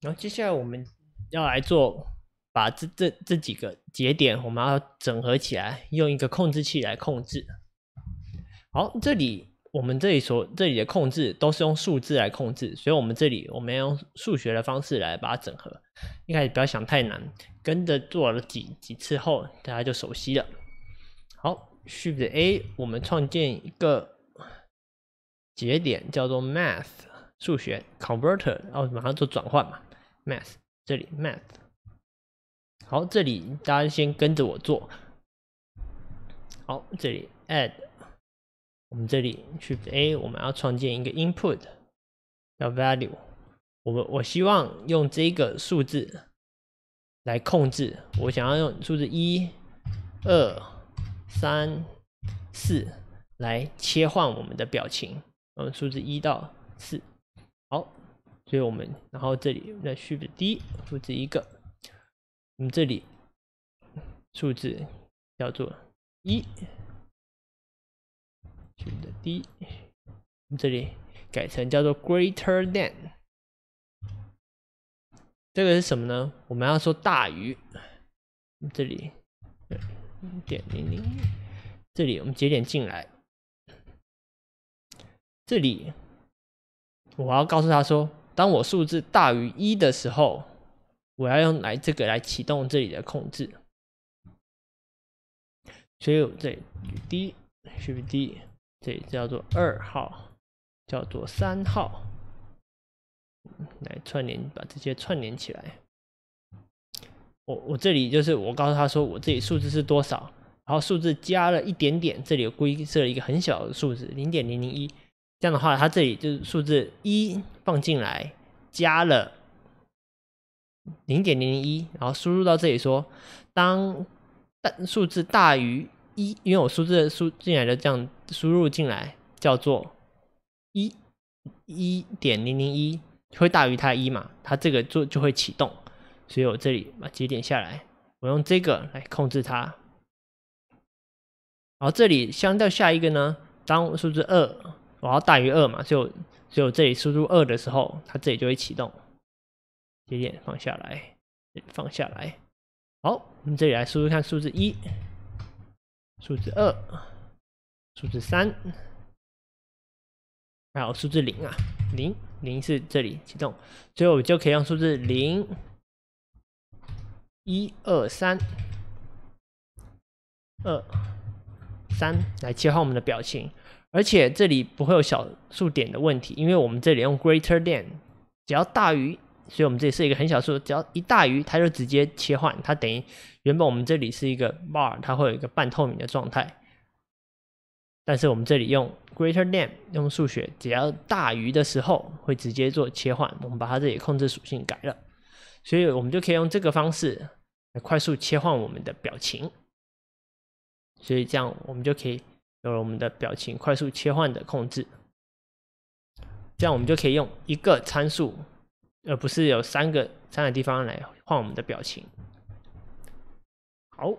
然后接下来我们要来做，把这这这几个节点我们要整合起来，用一个控制器来控制。好，这里我们这里说这里的控制都是用数字来控制，所以我们这里我们要用数学的方式来把它整合。一开始不要想太难，跟着做了几几次后，大家就熟悉了。好 s h i f t A，我们创建一个节点叫做 Math 数学 Converter，然后马上做转换嘛。Math，这里 Math，好，这里大家先跟着我做。好，这里 Add，我们这里去 a，我们要创建一个 Input，叫 Value，我们我希望用这个数字来控制，我想要用数字一、二、三、四来切换我们的表情，我们数字一到四，好。所以我们，然后这里，那 shift D 复制一个，我们这里数字叫做一，数字 D，我们这里改成叫做 greater than，这个是什么呢？我们要说大于，这里零点零零，这里我们节点进来，这里我要告诉他说。当我数字大于一的时候，我要用来这个来启动这里的控制。所以这里 d 是不是 d？这里叫做二号，叫做三号，来串联把这些串联起来。我我这里就是我告诉他说，我这里数字是多少，然后数字加了一点点，这里有规设一个很小的数字，零点零零一。这样的话，它这里就是数字一放进来，加了零点零零一，然后输入到这里说，当大数字大于一，因为我数字输进来的这样输入进来，叫做一一点零零一会大于它一嘛，它这个就就会启动，所以我这里把节点下来，我用这个来控制它，然后这里相较下一个呢，当数字二。我要大于二嘛，就，只有这里输入二的时候，它这里就会启动，节点放下来，放下来。好，我们这里来输入看数字一，数字二，数字三，还有数字零啊，零，零是这里启动，所以我们就可以用数字零、一二三、二三来切换我们的表情。而且这里不会有小数点的问题，因为我们这里用 greater than，只要大于，所以我们这里是一个很小数，只要一大于，它就直接切换。它等于原本我们这里是一个 bar，它会有一个半透明的状态，但是我们这里用 greater than，用数学只要大于的时候，会直接做切换。我们把它这里控制属性改了，所以我们就可以用这个方式来快速切换我们的表情。所以这样我们就可以。有了我们的表情快速切换的控制，这样我们就可以用一个参数，而不是有三个三个地方来换我们的表情。好。